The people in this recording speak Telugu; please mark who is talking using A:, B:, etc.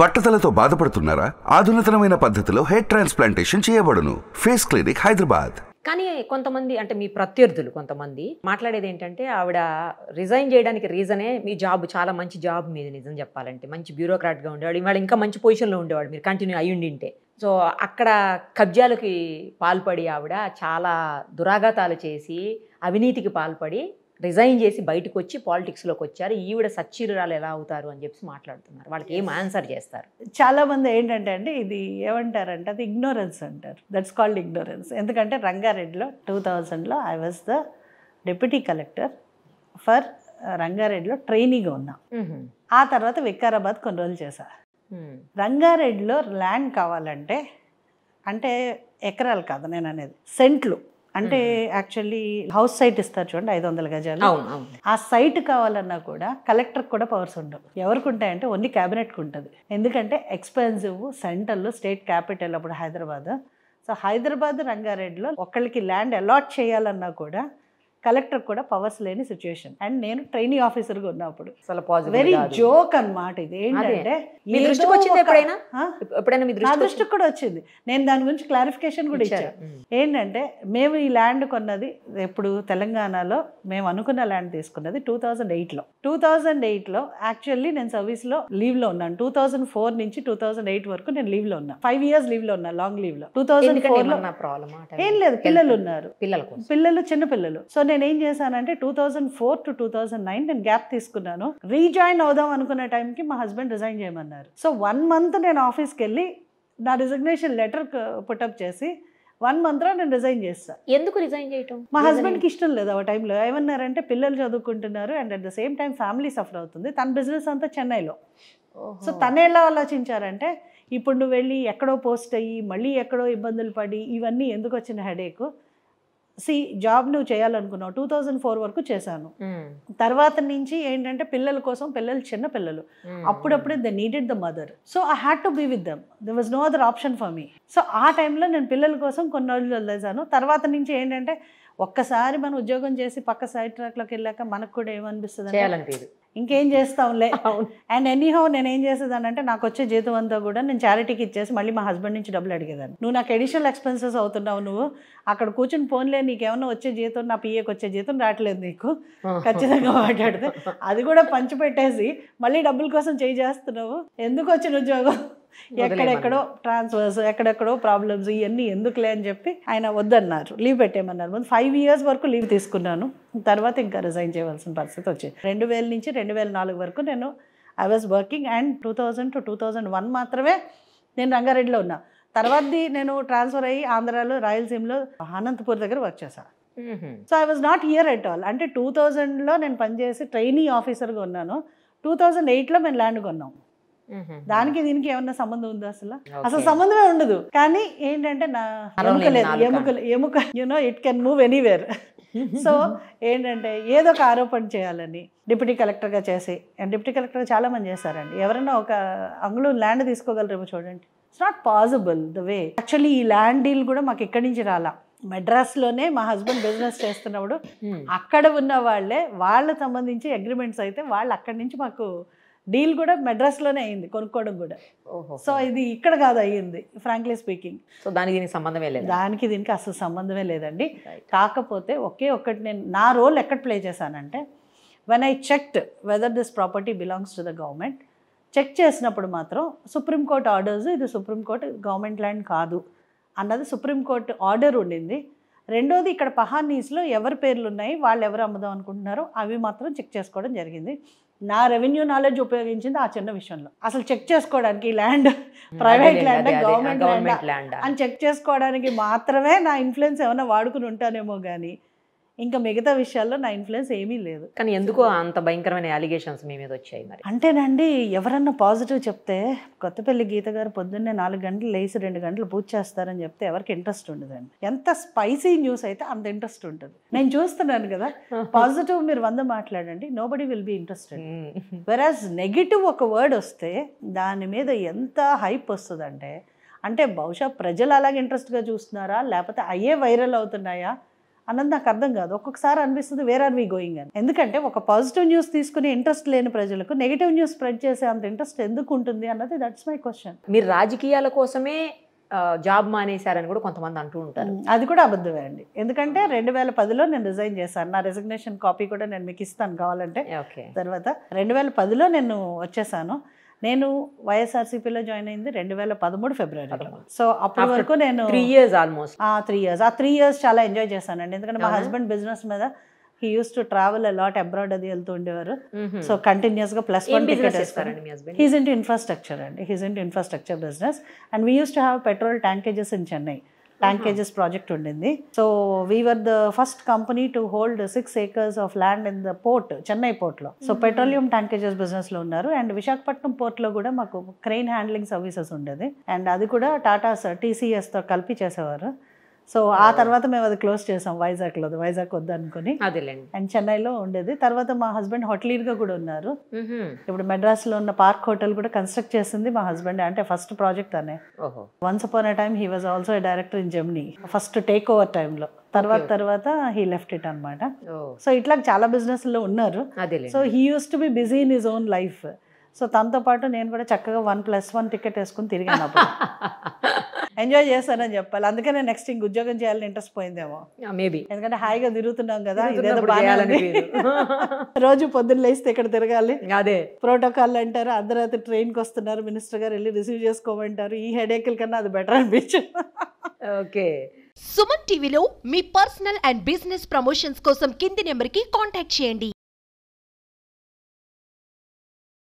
A: బట్టతలతో బాధపడుతున్నారా ఆధునితనమైన పద్ధతిలో హెయిర్ ట్రాన్స్ప్లాంటేషన్ చేయబడును ఫేస్ క్లినిక్ హైదరాబాద్ కానీ కొంతమంది అంటే మీ ప్రత్యర్థులు కొంతమంది మాట్లాడేది ఏంటంటే ఆవిడ రిజైన్ చేయడానికి రీజనే మీ జాబ్ చాలా మంచి జాబ్ మీద నిజం చెప్పాలంటే మంచి బ్యూరోక్రాట్గా ఉండేవాడు ఇవాళ ఇంకా మంచి పొజిషన్లో ఉండేవాడు మీరు కంటిన్యూ అయ్యుండింటే సో అక్కడ కబ్జాలకి పాల్పడి ఆవిడ చాలా దురాఘాతాలు చేసి అవినీతికి పాల్పడి రిజైన్ చేసి బయటకు వచ్చి పాలిటిక్స్లోకి వచ్చారు ఈవిడ సచ్చీరురాలు ఎలా అవుతారు అని చెప్పి మాట్లాడుతున్నారు వాళ్ళకి ఏం ఆన్సర్ చేస్తారు చాలామంది ఏంటంటే అండి ఇది ఏమంటారంటే అది ఇగ్నోరెన్స్ అంటారు దట్స్ కాల్డ్ ఇగ్నోరెన్స్ ఎందుకంటే రంగారెడ్డిలో టూ థౌజండ్లో I was the deputy collector for రంగారెడ్డిలో ట్రైనింగ్ ఉన్నా ఆ తర్వాత వికారాబాద్ కొన్ని రోజులు చేశా రంగారెడ్డిలో ల్యాండ్ కావాలంటే అంటే ఎకరాలు కాదు నేను అనేది సెంట్లు అంటే యాక్చువల్లీ హౌస్ సైట్ ఇస్తారు చూడండి ఐదు వందల గజాలు ఆ సైట్ కావాలన్నా కూడా కలెక్టర్ కూడా పవర్స్ ఉండవు ఎవరికి ఉంటాయంటే ఓన్లీ క్యాబినెట్కి ఉంటుంది ఎందుకంటే ఎక్స్పెన్సివ్ సెంట్రల్ స్టేట్ క్యాపిటల్ అప్పుడు హైదరాబాద్ సో హైదరాబాద్ రంగారెడ్డిలో ఒకళ్ళకి ల్యాండ్ అలాట్ చేయాలన్నా కూడా కలెక్టర్ కూడా పవర్స్ లేని సిచ్యువేషన్ అండ్ నేను ట్రైనింగ్ ఆఫీసర్ గా ఉన్నప్పుడు వెరీ జోక్ అనమాట ఇది ఏంటంటే ఎప్పుడైనా దృష్టికి కూడా వచ్చింది నేను దాని గురించి క్లారిఫికేషన్ కూడా ఇచ్చాను ఏంటంటే మేము ఈ ల్యాండ్ కొన్నది ఎప్పుడు తెలంగాణలో మేము అనుకున్న ల్యాండ్ తీసుకున్నది టూ థౌజండ్ లో టూ థౌజండ్ లో యాక్చువల్లీ నేను సర్వీస్ లో లీవ్ లో ఉన్నాను టూ థౌజండ్ ఫోర్ నుంచి టూ థౌజండ్ ఎయిట్ వరకు నేను లీవ్ లో ఉన్నా ఫైవ్ ఇయర్స్ లీవ్ లో ఉన్నా లాంగ్ లీవ్ లో టూ థౌజండ్ ఏం లేదు పిల్లలు ఉన్నారు పిల్లలు చిన్న పిల్లలు సో నేను ఏం చేశానంటే two thousand four to two thousand nine నేను గ్యాప్ తీసుకున్నాను రీజాయిన్ అవుదాం అనుకున్న టైంకి మా హస్బెండ్ రిజైన్ చేయమన్నారు సో వన్ మంత్ నేను ఆఫీస్కి వెళ్ళి నా రిజిగ్నేషన్ లెటర్ పుటప్ చేసి వన్ మంత్లో నేను రిజైన్ చేస్తాను ఎందుకు రిజైన్ చేయటం మా హస్బెండ్కి ఇష్టం లేదు ఆ టైంలో ఏమన్నారంటే పిల్లలు చదువుకుంటున్నారు and at the same time family suffer అవుతుంది తన బిజినెస్ అంతా చెన్నైలో సో తను ఎలా ఆలోచించారంటే ఇప్పుడు నువ్వు వెళ్ళి ఎక్కడో పోస్ట్ అయ్యి మళ్ళీ ఎక్కడో ఇబ్బందులు పడి ఇవన్నీ ఎందుకు వచ్చిన హెడేక్ సి జాబ్ నువ్వు చేయాలనుకున్నావు టూ థౌజండ్ ఫోర్ వరకు చేశాను తర్వాత నుంచి ఏంటంటే పిల్లల కోసం పిల్లలు చిన్న పిల్లలు అప్పుడప్పుడే the needed the mother so I had to be with them there was no other option for me so ఆ టైంలో నేను పిల్లల కోసం కొన్ని రోజులు వదిలేసాను తర్వాత నుంచి ఏంటంటే ఒక్కసారి మనం ఉద్యోగం చేసి పక్క సైడ్ ట్రాక్లోకి వెళ్ళాక మనకు కూడా ఏమనిపిస్తుంది ఇంకేం చేస్తాంలే అండ్ ఎనీహౌ నేను ఏం చేసేదాన్ని అంటే నాకు వచ్చే జీతం అంతా కూడా నేను చారిటీకి ఇచ్చేసి మళ్ళీ మా హస్బెండ్ నుంచి డబ్బులు అడిగేదాన్ని నువ్వు నాకు అడిషనల్ ఎక్స్పెన్సెస్ అవుతున్నావు నువ్వు అక్కడ కూర్చుని ఫోన్లే నీకేమన్నా వచ్చే జీతం నా పిఏకి వచ్చే జీతం రావట్లేదు నీకు ఖచ్చితంగా మాట్లాడితే అది కూడా పంచిపెట్టేసి మళ్ళీ డబ్బుల కోసం చేయి చేస్తున్నావు ఎందుకు వచ్చిన ఉద్యోగం ఎక్కడెక్కడో ట్రాన్స్ఫర్స్ ఎక్కడెక్కడో ప్రాబ్లమ్స్ ఇవన్నీ ఎందుకులే అని చెప్పి ఆయన వద్దన్నారు లీవ్ పెట్టేయమన్నారు ముందు ఫైవ్ ఇయర్స్ వరకు లీవ్ తీసుకున్నాను తర్వాత ఇంకా రిజైన్ చేయవలసిన పరిస్థితి వచ్చింది రెండు వేల నుంచి రెండు వేల నాలుగు వరకు నేను I was working and two thousand to two thousand one మాత్రమే నేను రంగారెడ్డిలో ఉన్నా తర్వాతది నేను ట్రాన్స్ఫర్ అయ్యి ఆంధ్రాలో రాయలసీమలో అనంతపూర్ దగ్గర వర్క్ చేశాను so I was not here at all అంటే టూ థౌజండ్లో నేను పనిచేసి ట్రైనింగ్ ఆఫీసర్గా ఉన్నాను టూ థౌజండ్ ఎయిట్లో మేము ల్యాండ్ కొన్నాం దానికి దీనికి ఏమన్నా సంబంధం ఉందా అసలు అసలు సంబంధమే ఉండదు కానీ ఏంటంటే నా ఎముకలేదు ఎముకలు ఎముక you know it can move anywhere so ఏంటంటే ఏదో ఒక ఆరోపణ చేయాలని డిప్యూటీ కలెక్టర్గా చేసి డిప్యూటీ కలెక్టర్గా చాలామంది చేశారండి ఎవరైనా ఒక అంగుళం ల్యాండ్ తీసుకోగలరేమో చూడండి it's not possible the way actually ఈ ల్యాండ్ డీల్ కూడా మాకు ఇక్కడి నుంచి రాలా మెడ్రాస్లోనే మా హస్బెండ్ బిజినెస్ చేస్తున్నప్పుడు అక్కడ ఉన్న వాళ్ళే వాళ్ళ సంబంధించి అగ్రిమెంట్స్ అయితే వాళ్ళు అక్కడి నుంచి మాకు డీల్ కూడా మెడ్రాస్లోనే అయింది కొనుక్కోవడం కూడా సో ఇది ఇక్కడ కాదు అయ్యింది ఫ్రాంక్లీ స్పీకింగ్ సో దానికి దీనికి సంబంధమే లేదు దానికి దీనికి అసలు సంబంధమే లేదండి కాకపోతే ఒకే ఒక్కటి నేను నా రోల్ ఎక్కడ ప్లే చేశానంటే when I checked whether this property belongs to the government check చేసినప్పుడు మాత్రం సుప్రీంకోర్టు ఆర్డర్స్ ఇది సుప్రీంకోర్టు గవర్నమెంట్ ల్యాండ్ కాదు అన్నది సుప్రీంకోర్టు ఆర్డర్ ఉండింది రెండోది ఇక్కడ పహానీస్లో ఎవరి పేర్లు ఉన్నాయి వాళ్ళు ఎవరు అమ్ముదాం అనుకుంటున్నారో అవి మాత్రం చెక్ చేసుకోవడం జరిగింది నా రెవెన్యూ నాలెడ్జ్ ఉపయోగించింది ఆ చిన్న విషయంలో అసలు చెక్ చేసుకోవడానికి land
B: private land government land
A: అని చెక్ చేసుకోవడానికి మాత్రమే నా ఇన్ఫ్లుయెన్స్ ఏమైనా వాడుకుని ఉంటానేమో కానీ ఇంకా మిగతా విషయాల్లో నా ఇన్ఫ్లుయెన్స్ ఏమీ లేదు కానీ ఎందుకో అంత భయంకరమైన అలిగేషన్స్ మీ మీద వచ్చాయి మరి అంటేనండి ఎవరన్నా పాజిటివ్ చెప్తే కొత్తపల్లి గీత గారు పొద్దున్నే నాలుగు గంటలు లేచి రెండు గంటలు పూజ చేస్తారని చెప్తే ఎవరికి ఇంట్రెస్ట్ ఉండదండి ఎంత స్పైసీ న్యూస్ అయితే అంత ఇంట్రెస్ట్ ఉంటుంది నేను చూస్తున్నాను కదా పాజిటివ్ మీరు వంద మాట్లాడండి nobody will be interested whereas negative ఒక వర్డ్ వస్తే దాని మీద ఎంత హైప్ వస్తుందంటే అంటే బహుశా ప్రజలు అలాగే ఇంట్రెస్ట్గా చూస్తున్నారా లేకపోతే అయ్యే వైరల్ అవుతున్నాయా అన్నది నాకు అర్థం కాదు ఒక్కొక్కసారి అనిపిస్తుంది వేర్ ఆర్ వీ గోయింగ్ అని ఎందుకంటే ఒక పాజిటివ్ న్యూస్ తీసుకునే ఇంట్రెస్ట్ లేని ప్రజలకు నెగిటివ్ న్యూస్ స్ప్రెడ్ చేసే అంత ఇంట్రెస్ట్ ఎందుకు ఉంటుంది అన్నది దట్స్ మై క్వశ్చన్ మీరు రాజకీయాల కోసమే జాబ్ మానేశారని కూడా కొంతమంది అంటూ ఉంటారు అది కూడా అబద్ధమే అండి ఎందుకంటే రెండు వేల పదిలో నేను రిజైన్ చేశాను నా రెసిగ్నేషన్ కాపీ కూడా నేను మీకు ఇస్తాను కావాలంటే తర్వాత రెండు వేల పదిలో నేను వచ్చేసాను నేను వైఎస్ఆర్సీపీలో జాయిన్ అయింది రెండు వేల పదమూడు ఫిబ్రవరిలో సో అప్పటి వరకు నేను three years almost three years ఆ త్రీ ఇయర్స్ చాలా ఎంజాయ్ చేశానండి ఎందుకంటే మా హస్బెండ్ బిజినెస్ మీద he use to travel a lot abroad అది వెళ్తూ ఉండేవారు సో కంటిన్యూస్ గా plus one ticket he's into infrastructure అండి he's into infrastructure business and we use to have petrol tankages in Chennai tankages project ఉండింది so we are the first company to hold six acres of land in the port Chennai port లో సో పెట్రోలియం ట్యాంకేజెస్ బిజినెస్ లో ఉన్నారు అండ్ విశాఖపట్నం పోర్ట్ లో కూడా మాకు క్రెయిన్ హ్యాండ్లింగ్ సర్వీసెస్ ఉండేది అండ్ అది కూడా టాటాస్ తో కలిపి చేసేవారు సో ఆ తర్వాత మేము అది క్లోజ్ చేసాం లో వైజాగ్ వద్దనుకుని అదేలేండి అండ్ చెన్నైలో ఉండేది తర్వాత మా హస్బెండ్ గా కూడా ఉన్నారు ఇప్పుడు మెడ్రాస్ లో ఉన్న పార్క్ హోటల్ కూడా కన్స్ట్రక్ట్ చేసింది మా హస్బెండ్ అంటే ఫస్ట్ ప్రాజెక్ట్ అనే once upon a time he was also director in Germany first take over లో తర్వాత తర్వాత హీ లెఫ్ట్ ఇట్ అనమాట సో ఇట్లా చాలా బిజినెస్ లో ఉన్నారు so he use to be busy in his own life so తనతో పాటు నేను కూడా చక్కగా వన్ ప్లస్ వన్ టికెట్ వేసుకుని తిరిగాను అప్పుడు ఎంజాయ్ చేస్తానని చెప్పాలి అందుకనే నెక్స్ట్ ఇంక ఉద్యోగం చేయాలని ఇంట్రెస్ట్ పోయిందేమో మేబీ ఎందుకంటే హాయిగా తిరుగుతున్నాం కదా ఇదేదో బాగాలని రోజు పొద్దున్న లేస్తే ఇక్కడ తిరగాలి అదే ప్రోటోకాల్ అంటారు అర్ధరాత్రి కి వస్తున్నారు మినిస్టర్ గారు వెళ్ళి రిసీవ్ చేసుకోమంటారు ఈ హెడేక్ల కన్నా అది బెటర్ అనిపించు ఓకే సుమన్ టీవీలో మీ పర్సనల్ అండ్ బిజినెస్ ప్రమోషన్స్ కోసం కింది నెంబర్కి కాంటాక్ట్ చేయండి